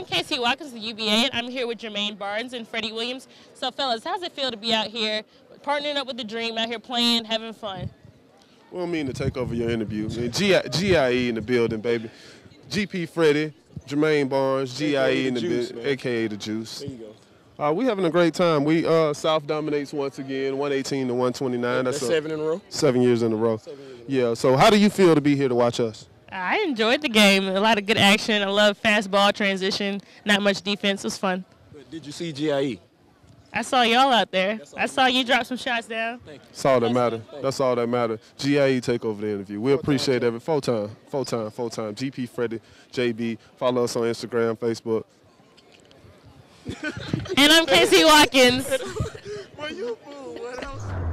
I'm Casey Watkins of UBA, and I'm here with Jermaine Barnes and Freddie Williams. So, fellas, how's it feel to be out here, partnering up with the Dream, out here playing, having fun? We don't mean to take over your interview. GIE in the building, baby. GP Freddie, Jermaine Barnes, GIE in the, building, aka the Juice. There you go. Uh, we having a great time. We uh, South dominates once again, 118 to 129. That's, That's seven in a row. Seven years in a row. In a row. Yeah. So how do you feel to be here to watch us? I enjoyed the game. A lot of good action. I love fastball transition. Not much defense. It was fun. did you see GIE? I saw y'all out there. I saw you drop some shots down. That's all that matter. That's all that matter. GIE take over the interview. We appreciate every full time, full time, full time. GP Freddy, JB. Follow us on Instagram, Facebook. and I'm Casey Watkins. well, you fool. What else?